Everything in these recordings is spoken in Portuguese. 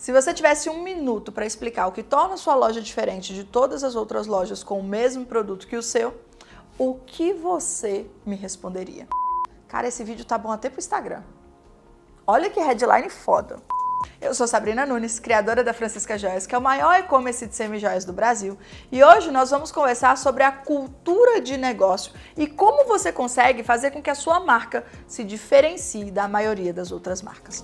Se você tivesse um minuto para explicar o que torna sua loja diferente de todas as outras lojas com o mesmo produto que o seu, o que você me responderia? Cara, esse vídeo tá bom até pro Instagram. Olha que headline foda. Eu sou Sabrina Nunes, criadora da Francisca Joias, que é o maior e-commerce de semi-joias do Brasil, e hoje nós vamos conversar sobre a cultura de negócio e como você consegue fazer com que a sua marca se diferencie da maioria das outras marcas.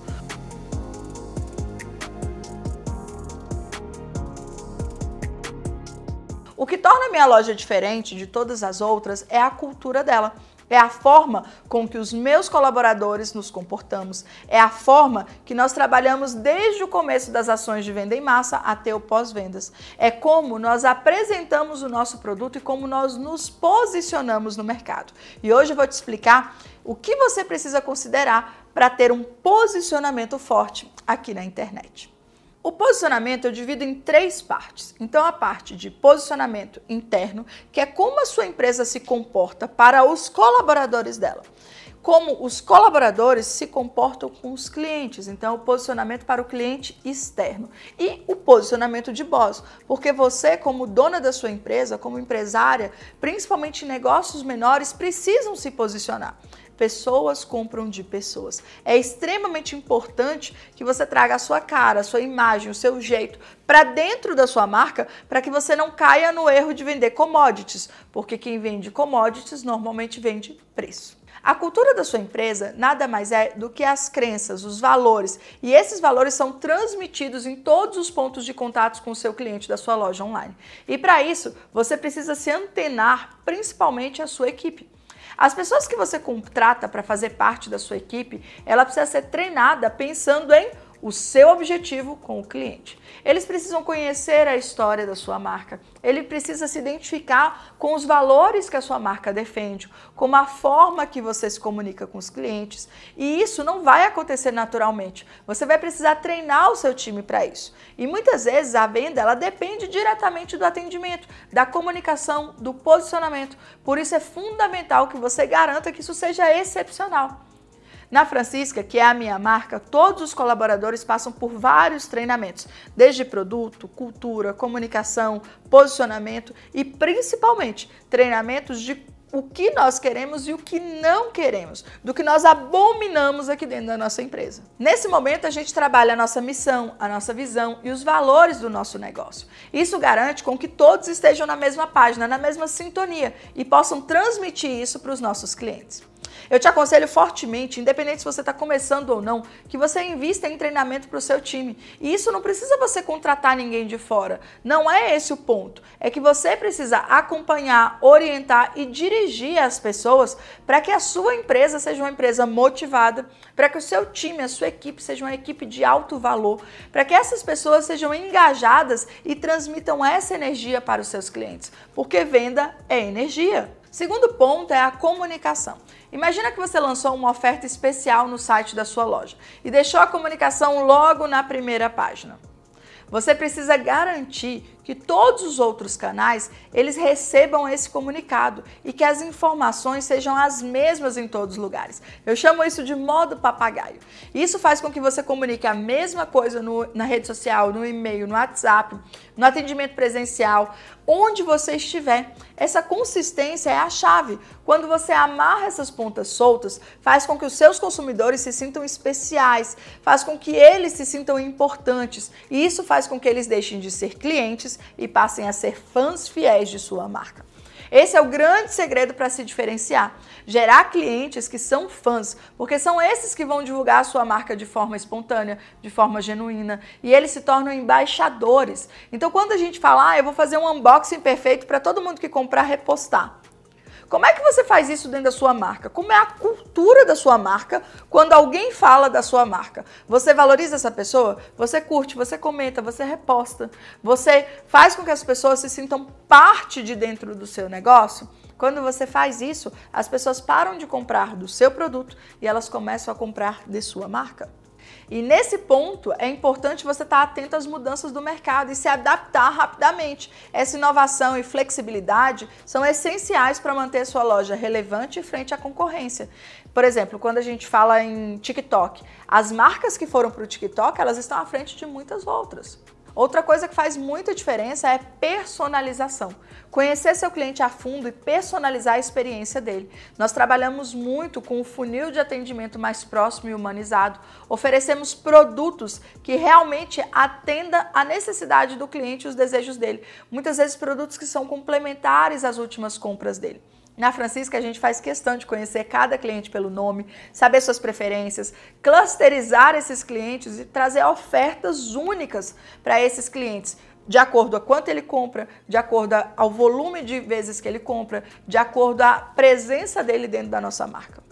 O que torna a minha loja diferente de todas as outras é a cultura dela. É a forma com que os meus colaboradores nos comportamos. É a forma que nós trabalhamos desde o começo das ações de venda em massa até o pós-vendas. É como nós apresentamos o nosso produto e como nós nos posicionamos no mercado. E hoje eu vou te explicar o que você precisa considerar para ter um posicionamento forte aqui na internet. O posicionamento eu divido em três partes. Então, a parte de posicionamento interno, que é como a sua empresa se comporta para os colaboradores dela. Como os colaboradores se comportam com os clientes. Então, o posicionamento para o cliente externo. E o posicionamento de boss, porque você, como dona da sua empresa, como empresária, principalmente em negócios menores, precisam se posicionar. Pessoas compram de pessoas. É extremamente importante que você traga a sua cara, a sua imagem, o seu jeito para dentro da sua marca, para que você não caia no erro de vender commodities, porque quem vende commodities normalmente vende preço. A cultura da sua empresa nada mais é do que as crenças, os valores, e esses valores são transmitidos em todos os pontos de contato com o seu cliente da sua loja online. E para isso, você precisa se antenar principalmente a sua equipe. As pessoas que você contrata para fazer parte da sua equipe, ela precisa ser treinada pensando em o seu objetivo com o cliente. Eles precisam conhecer a história da sua marca, ele precisa se identificar com os valores que a sua marca defende, com a forma que você se comunica com os clientes. E isso não vai acontecer naturalmente. Você vai precisar treinar o seu time para isso. E muitas vezes a venda ela depende diretamente do atendimento, da comunicação, do posicionamento. Por isso é fundamental que você garanta que isso seja excepcional. Na Francisca, que é a minha marca, todos os colaboradores passam por vários treinamentos, desde produto, cultura, comunicação, posicionamento e principalmente treinamentos de o que nós queremos e o que não queremos, do que nós abominamos aqui dentro da nossa empresa. Nesse momento, a gente trabalha a nossa missão, a nossa visão e os valores do nosso negócio. Isso garante com que todos estejam na mesma página, na mesma sintonia e possam transmitir isso para os nossos clientes. Eu te aconselho fortemente, independente se você está começando ou não, que você invista em treinamento para o seu time. E isso não precisa você contratar ninguém de fora. Não é esse o ponto. É que você precisa acompanhar, orientar e dirigir as pessoas para que a sua empresa seja uma empresa motivada, para que o seu time, a sua equipe seja uma equipe de alto valor, para que essas pessoas sejam engajadas e transmitam essa energia para os seus clientes. Porque venda é energia. Segundo ponto é a comunicação. Imagina que você lançou uma oferta especial no site da sua loja e deixou a comunicação logo na primeira página. Você precisa garantir que todos os outros canais eles recebam esse comunicado e que as informações sejam as mesmas em todos os lugares. Eu chamo isso de modo papagaio. Isso faz com que você comunique a mesma coisa no, na rede social, no e-mail, no WhatsApp, no atendimento presencial, onde você estiver. Essa consistência é a chave. Quando você amarra essas pontas soltas, faz com que os seus consumidores se sintam especiais, faz com que eles se sintam importantes, e isso faz com que eles deixem de ser clientes e passem a ser fãs fiéis de sua marca. Esse é o grande segredo para se diferenciar: gerar clientes que são fãs, porque são esses que vão divulgar a sua marca de forma espontânea, de forma genuína, e eles se tornam embaixadores. Então, quando a gente falar, ah, eu vou fazer um unboxing perfeito para todo mundo que comprar repostar. Como é que você faz isso dentro da sua marca? Como é a cultura da sua marca quando alguém fala da sua marca? Você valoriza essa pessoa? Você curte, você comenta, você reposta, você faz com que as pessoas se sintam parte de dentro do seu negócio? Quando você faz isso, as pessoas param de comprar do seu produto e elas começam a comprar de sua marca. E nesse ponto é importante você estar atento às mudanças do mercado e se adaptar rapidamente. Essa inovação e flexibilidade são essenciais para manter sua loja relevante frente à concorrência. Por exemplo, quando a gente fala em TikTok, as marcas que foram para o TikTok, elas estão à frente de muitas outras. Outra coisa que faz muita diferença é personalização. Conhecer seu cliente a fundo e personalizar a experiência dele. Nós trabalhamos muito com o funil de atendimento mais próximo e humanizado. Oferecemos produtos que realmente atenda a necessidade do cliente e os desejos dele. Muitas vezes produtos que são complementares às últimas compras dele. Na Francisca, a gente faz questão de conhecer cada cliente pelo nome, saber suas preferências, clusterizar esses clientes e trazer ofertas únicas para esses clientes, de acordo a quanto ele compra, de acordo ao volume de vezes que ele compra, de acordo à presença dele dentro da nossa marca.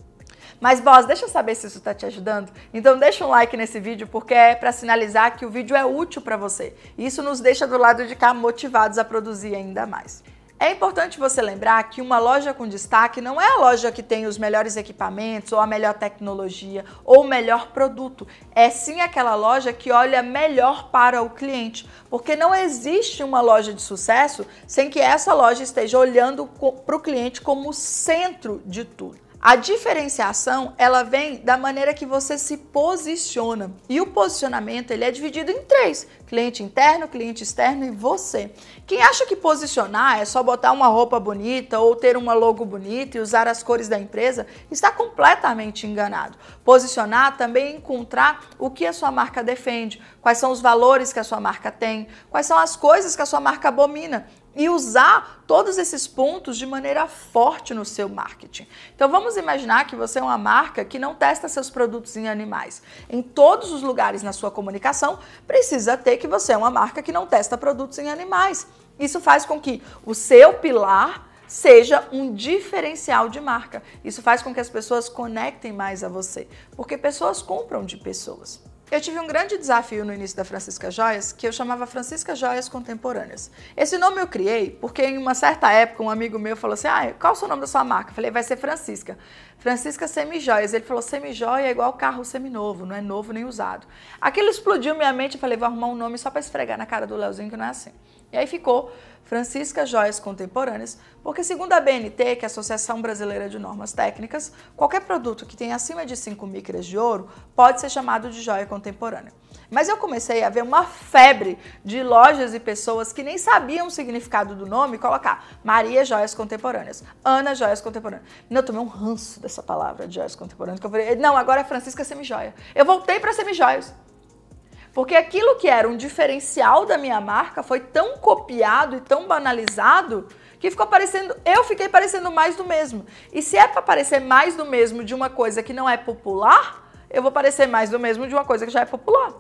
Mas, boss, deixa eu saber se isso está te ajudando. Então, deixa um like nesse vídeo, porque é para sinalizar que o vídeo é útil para você. Isso nos deixa do lado de cá motivados a produzir ainda mais. É importante você lembrar que uma loja com destaque não é a loja que tem os melhores equipamentos, ou a melhor tecnologia, ou o melhor produto. É sim aquela loja que olha melhor para o cliente. Porque não existe uma loja de sucesso sem que essa loja esteja olhando para o cliente como o centro de tudo. A diferenciação, ela vem da maneira que você se posiciona. E o posicionamento, ele é dividido em três: cliente interno, cliente externo e você. Quem acha que posicionar é só botar uma roupa bonita ou ter uma logo bonita e usar as cores da empresa, está completamente enganado. Posicionar também é encontrar o que a sua marca defende, quais são os valores que a sua marca tem, quais são as coisas que a sua marca abomina e usar todos esses pontos de maneira forte no seu marketing. Então vamos imaginar que você é uma marca que não testa seus produtos em animais. Em todos os lugares na sua comunicação, precisa ter que você é uma marca que não testa produtos em animais. Isso faz com que o seu pilar seja um diferencial de marca. Isso faz com que as pessoas conectem mais a você, porque pessoas compram de pessoas. Eu tive um grande desafio no início da Francisca Joias, que eu chamava Francisca Joias Contemporâneas. Esse nome eu criei porque em uma certa época um amigo meu falou assim, ah, qual é o seu nome da sua marca? Eu falei, vai ser Francisca. Francisca Semijoias. Ele falou, semijoia é igual carro seminovo, não é novo nem usado. Aquilo explodiu minha mente, eu falei, vou arrumar um nome só para esfregar na cara do Leozinho que não é assim. E aí ficou Francisca Joias Contemporâneas, porque, segundo a BNT, que é a Associação Brasileira de Normas Técnicas, qualquer produto que tenha acima de 5 micras de ouro pode ser chamado de joia contemporânea. Mas eu comecei a ver uma febre de lojas e pessoas que nem sabiam o significado do nome colocar Maria Joias Contemporâneas, Ana Joias Contemporâneas. Não, eu tomei um ranço dessa palavra de joias contemporâneas, que eu falei, não, agora é Francisca Semijoia. Eu voltei para Semijoias. Porque aquilo que era um diferencial da minha marca foi tão copiado e tão banalizado que ficou parecendo, eu fiquei parecendo mais do mesmo. E se é para parecer mais do mesmo de uma coisa que não é popular, eu vou parecer mais do mesmo de uma coisa que já é popular.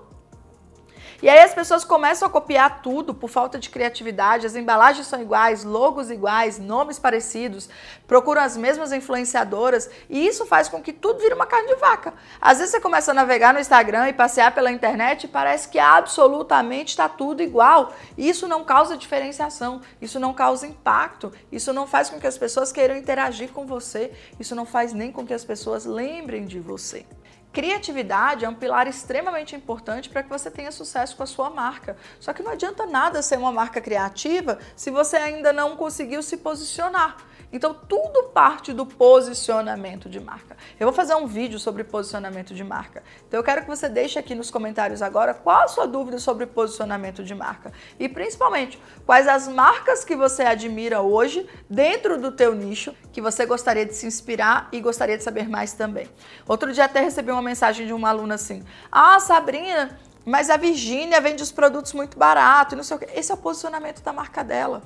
E aí as pessoas começam a copiar tudo por falta de criatividade, as embalagens são iguais, logos iguais, nomes parecidos, procuram as mesmas influenciadoras e isso faz com que tudo vire uma carne de vaca. Às vezes você começa a navegar no Instagram e passear pela internet e parece que absolutamente está tudo igual. Isso não causa diferenciação, isso não causa impacto, isso não faz com que as pessoas queiram interagir com você, isso não faz nem com que as pessoas lembrem de você. Criatividade é um pilar extremamente importante para que você tenha sucesso com a sua marca. Só que não adianta nada ser uma marca criativa se você ainda não conseguiu se posicionar. Então, tudo parte do posicionamento de marca. Eu vou fazer um vídeo sobre posicionamento de marca. Então, eu quero que você deixe aqui nos comentários agora qual a sua dúvida sobre posicionamento de marca. E, principalmente, quais as marcas que você admira hoje dentro do teu nicho que você gostaria de se inspirar e gostaria de saber mais também. Outro dia até recebi uma mensagem de uma aluna assim, ah, Sabrina, mas a Virgínia vende os produtos muito barato e não sei o quê. Esse é o posicionamento da marca dela.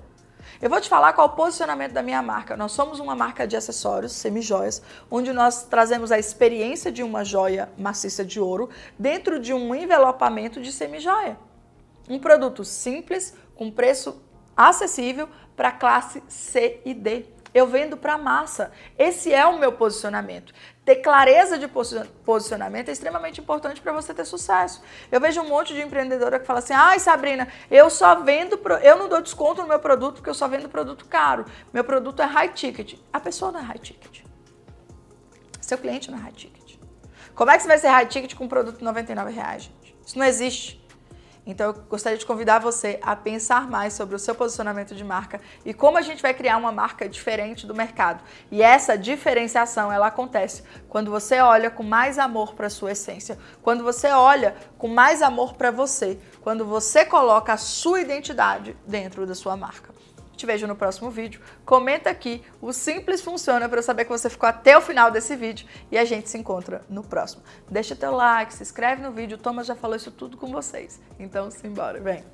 Eu vou te falar qual é o posicionamento da minha marca. Nós somos uma marca de acessórios, semijoias, onde nós trazemos a experiência de uma joia maciça de ouro dentro de um envelopamento de semijoia. Um produto simples, com preço acessível para classe C e D eu vendo para a massa. Esse é o meu posicionamento. Ter clareza de posicionamento é extremamente importante para você ter sucesso. Eu vejo um monte de empreendedora que fala assim: ai, Sabrina, eu só vendo, eu não dou desconto no meu produto porque eu só vendo produto caro. Meu produto é high ticket. A pessoa não é high ticket. Seu cliente não é high ticket. Como é que você vai ser high ticket com um produto de 99 reais, gente? Isso não existe. Então, eu gostaria de convidar você a pensar mais sobre o seu posicionamento de marca e como a gente vai criar uma marca diferente do mercado. E essa diferenciação, ela acontece quando você olha com mais amor para a sua essência, quando você olha com mais amor para você, quando você coloca a sua identidade dentro da sua marca. Te vejo no próximo vídeo. Comenta aqui, o simples funciona para eu saber que você ficou até o final desse vídeo e a gente se encontra no próximo. Deixa teu like, se inscreve no vídeo, o Thomas já falou isso tudo com vocês. Então simbora, vem!